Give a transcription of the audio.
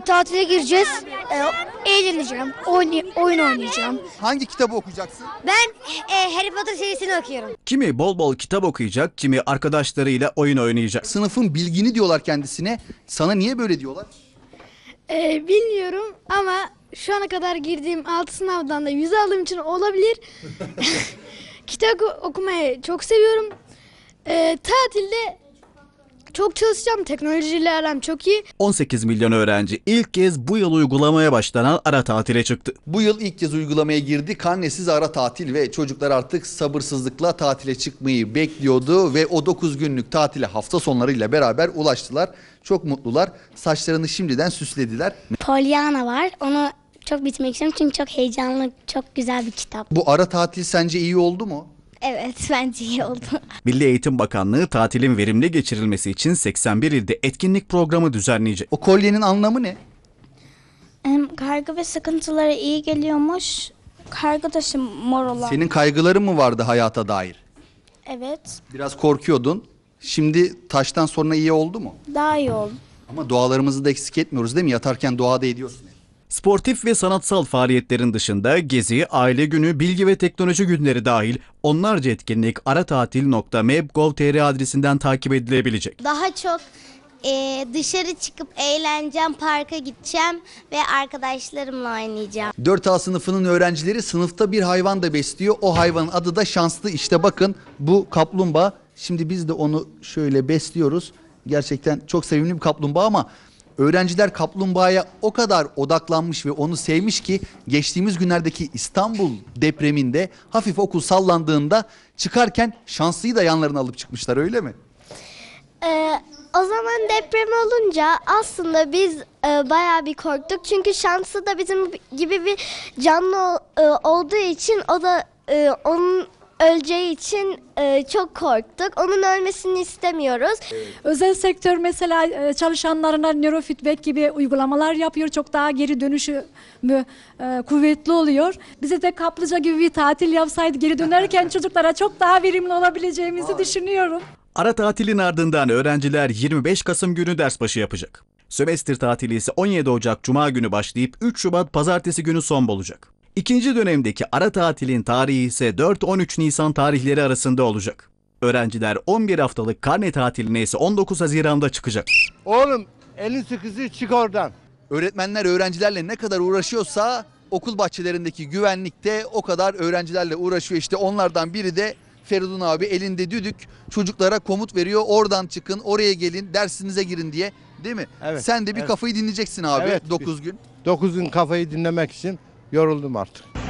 Tatile gireceğiz. Ee, eğleneceğim. Oyun, oyun oynayacağım. Hangi kitabı okuyacaksın? Ben e, Harry Potter serisini okuyorum. Kimi bol bol kitap okuyacak, kimi arkadaşlarıyla oyun oynayacak. Sınıfın bilgini diyorlar kendisine. Sana niye böyle diyorlar? Ee, bilmiyorum ama şu ana kadar girdiğim 6 sınavdan da 100 aldığım için olabilir. Kitap okumayı çok seviyorum. Ee, tatilde çok çalışacağım. Teknolojiyle aram çok iyi. 18 milyon öğrenci ilk kez bu yıl uygulamaya başlanan ara tatile çıktı. Bu yıl ilk kez uygulamaya girdi. Karnesiz ara tatil ve çocuklar artık sabırsızlıkla tatile çıkmayı bekliyordu ve o 9 günlük tatile hafta sonlarıyla beraber ulaştılar. Çok mutlular. Saçlarını şimdiden süslediler. Pollyanna var. Onu çok bitmek istiyorum çünkü çok heyecanlı, çok güzel bir kitap. Bu ara tatil sence iyi oldu mu? Evet bence iyi oldu. Milli Eğitim Bakanlığı tatilin verimli geçirilmesi için 81 ilde etkinlik programı düzenleyecek. O kolyenin anlamı ne? Em, Kaygı ve sıkıntılara iyi geliyormuş. Kargı taşı mor olan. Senin kaygıların mı vardı hayata dair? Evet Biraz korkuyordun. Şimdi taştan sonra iyi oldu mu? daha iyi oldu. Ama dualarımızı da eksik etmiyoruz değil mi? Yatarken dua da ediyorsun. Sportif ve sanatsal faaliyetlerin dışında Gezi, Aile Günü, Bilgi ve Teknoloji Günleri dahil onlarca etkinlik aratatil.meb.gov.tr adresinden takip edilebilecek. Daha çok e, dışarı çıkıp eğleneceğim, parka gideceğim ve arkadaşlarımla oynayacağım. 4A sınıfının öğrencileri sınıfta bir hayvan da besliyor. O hayvanın adı da şanslı. İşte bakın bu kaplumbağa. Şimdi biz de onu şöyle besliyoruz. Gerçekten çok sevimli bir kaplumbağa ama Öğrenciler kaplumbağaya o kadar odaklanmış ve onu sevmiş ki geçtiğimiz günlerdeki İstanbul depreminde hafif okul sallandığında çıkarken şanslıyı da yanlarına alıp çıkmışlar öyle mi? Ee, o zaman deprem olunca aslında biz e, bayağı bir korktuk. Çünkü şanslı da bizim gibi bir canlı e, olduğu için o da e, onun öleceği için e, çok korktuk. Onun ölmesini istemiyoruz. Özel sektör mesela e, çalışanlarına nörofeedback gibi uygulamalar yapıyor. Çok daha geri dönüşü e, kuvvetli oluyor. Bize de kaplıca gibi bir tatil yapsaydı geri dönerken çocuklara çok daha verimli olabileceğimizi düşünüyorum. Ara tatilin ardından öğrenciler 25 Kasım günü ders başı yapacak. Sömestr tatili ise 17 Ocak Cuma günü başlayıp 3 Şubat Pazartesi günü son bulacak. İkinci dönemdeki ara tatilin tarihi ise 4-13 Nisan tarihleri arasında olacak. Öğrenciler 11 haftalık karne tatiline ise 19 Haziran'da çıkacak. Oğlum elin sıkısı çık oradan. Öğretmenler öğrencilerle ne kadar uğraşıyorsa okul bahçelerindeki güvenlikte o kadar öğrencilerle uğraşıyor. İşte onlardan biri de Feridun abi elinde düdük çocuklara komut veriyor. Oradan çıkın, oraya gelin, dersinize girin diye. Değil mi? Evet, Sen de bir evet. kafayı dinleyeceksin abi evet, gün. 9 gün kafayı dinlemek için Yoruldum artık.